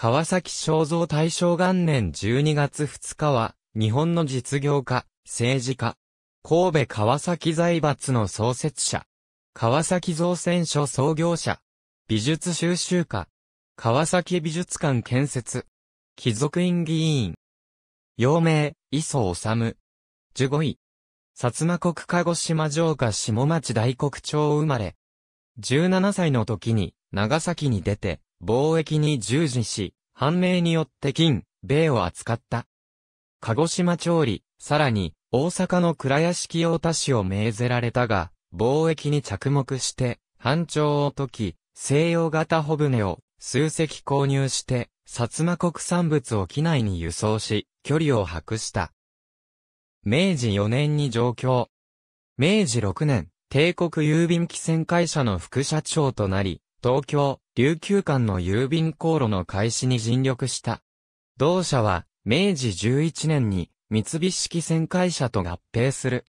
川崎正造大正元年12月2日は、日本の実業家、政治家、神戸川崎財閥の創設者、川崎造船所創業者、美術収集家、川崎美術館建設、貴族院議員、陽明、磯治、15位、薩摩国鹿児島城下下町大国町生まれ、17歳の時に長崎に出て、貿易に従事し、判明によって金、米を扱った。鹿児島調理、さらに、大阪の倉屋敷用田市を命ぜられたが、貿易に着目して、班長を解き、西洋型帆船を数隻購入して、薩摩国産物を機内に輸送し、距離を博した。明治4年に上京。明治6年、帝国郵便機船会社の副社長となり、東京、琉球間の郵便航路の開始に尽力した。同社は、明治11年に、三菱式旋回社と合併する。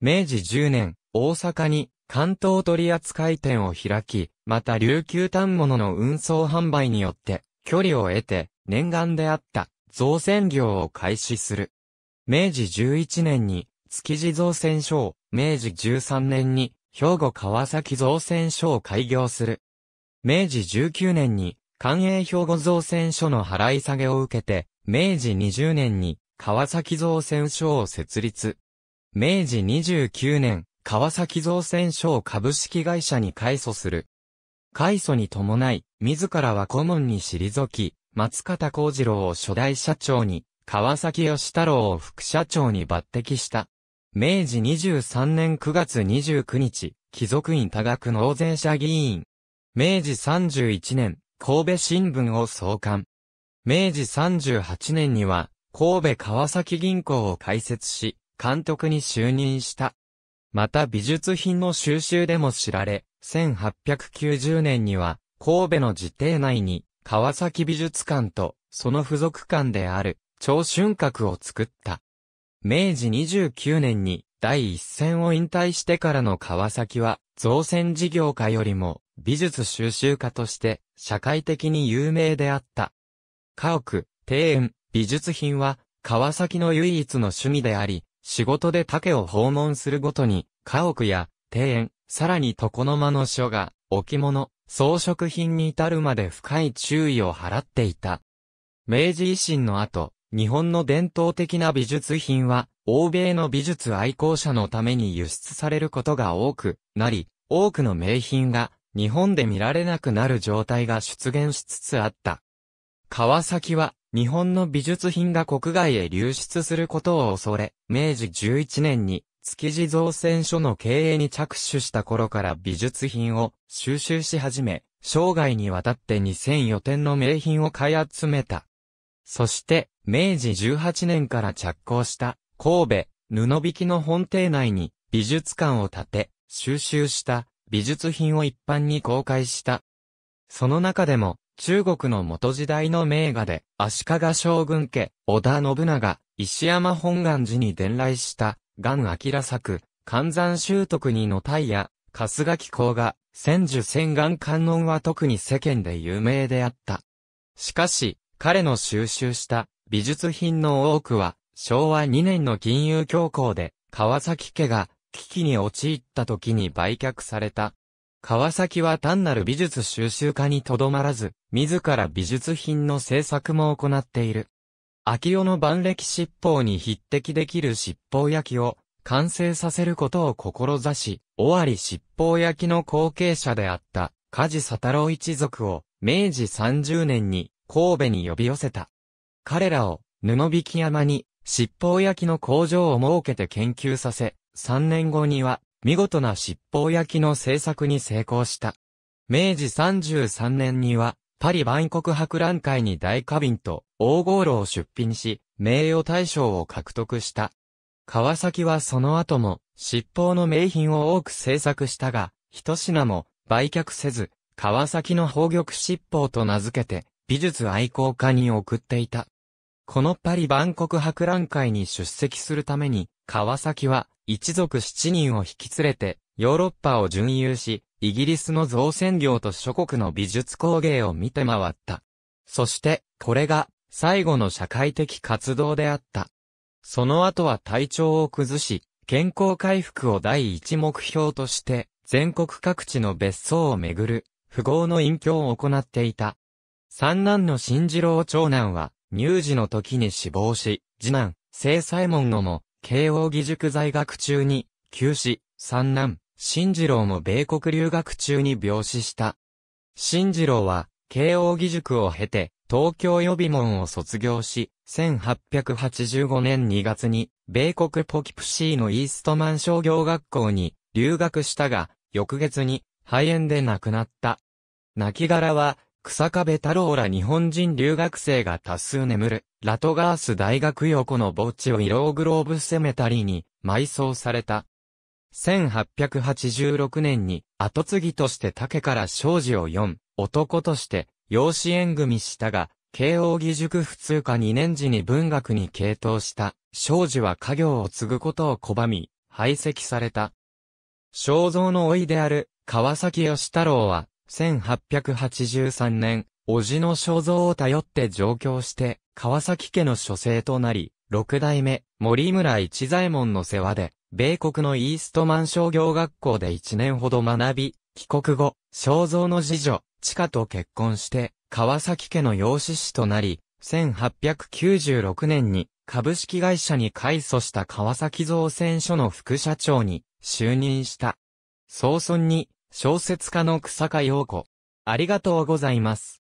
明治10年、大阪に、関東取扱店を開き、また琉球単物の運送販売によって、距離を得て、念願であった、造船業を開始する。明治11年に、築地造船所を、明治13年に、兵庫川崎造船所を開業する。明治19年に、官営兵庫造船所の払い下げを受けて、明治20年に、川崎造船所を設立。明治29年、川崎造船所を株式会社に改祖する。改祖に伴い、自らは顧問に退き、松方幸次郎を初代社長に、川崎義太郎を副社長に抜擢した。明治23年9月29日、貴族院多額納税者議員、明治31年、神戸新聞を創刊。明治38年には、神戸川崎銀行を開設し、監督に就任した。また美術品の収集でも知られ、1890年には、神戸の自邸内に、川崎美術館と、その付属館である、長春閣を作った。明治29年に、第一線を引退してからの川崎は、造船事業家よりも、美術収集家として社会的に有名であった。家屋、庭園、美術品は川崎の唯一の趣味であり、仕事で竹を訪問するごとに家屋や庭園、さらに床の間の書が置物、装飾品に至るまで深い注意を払っていた。明治維新の後、日本の伝統的な美術品は、欧米の美術愛好者のために輸出されることが多くなり、多くの名品が日本で見られなくなる状態が出現しつつあった。川崎は、日本の美術品が国外へ流出することを恐れ、明治11年に、築地造船所の経営に着手した頃から美術品を収集し始め、生涯にわたって2004点の名品を買い集めた。そして、明治18年から着工した神戸、布引の本邸内に美術館を建て、収集した美術品を一般に公開した。その中でも、中国の元時代の名画で、足利将軍家、織田信長、石山本願寺に伝来した、願明作、関山修徳にの大や、春日紀公が、千住千眼観音は特に世間で有名であった。しかし、彼の収集した美術品の多くは、昭和2年の金融恐慌で、川崎家が危機に陥った時に売却された。川崎は単なる美術収集家にとどまらず、自ら美術品の制作も行っている。秋代の万歴七宝に匹敵できる七宝焼きを完成させることを志し、尾張七宝焼きの後継者であった、梶佐太郎一族を明治30年に神戸に呼び寄せた。彼らを布引山に七宝焼きの工場を設けて研究させ、3年後には、見事な七宝焼きの制作に成功した。明治33年には、パリ万国博覧会に大花瓶と大金炉を出品し、名誉大賞を獲得した。川崎はその後も、七宝の名品を多く制作したが、一品も売却せず、川崎の宝玉七宝と名付けて、美術愛好家に送っていた。このパリ万国博覧会に出席するために、川崎は一族7人を引き連れて、ヨーロッパを巡遊し、イギリスの造船業と諸国の美術工芸を見て回った。そして、これが、最後の社会的活動であった。その後は体調を崩し、健康回復を第一目標として、全国各地の別荘を巡る、富豪の隠居を行っていた。三男の新次郎長男は、乳児の時に死亡し、次男、聖左衛門のも、慶応義塾在学中に、旧死、三男、新次郎も米国留学中に病死した。新次郎は、慶応義塾を経て、東京予備門を卒業し、1885年2月に、米国ポキプシーのイーストマン商業学校に留学したが、翌月に肺炎で亡くなった。亡骸は草壁太郎ら日本人留学生が多数眠る、ラトガース大学横の墓地をイローグローブセメタリーに埋葬された。1886年に後継ぎとして竹から庄司を4、男として養子縁組したが、慶応義塾普通科2年時に文学に傾倒した庄司は家業を継ぐことを拒み、排斥された。肖像の老いである川崎義太郎は1883年、叔父の肖像を頼って上京して、川崎家の書生となり、六代目、森村一左衛門の世話で、米国のイーストマン商業学校で一年ほど学び、帰国後、肖像の次女、地下と結婚して、川崎家の養子師となり、1896年に株式会社に改祖した川崎造船所の副社長に就任した。早々に小説家の草加陽子。ありがとうございます。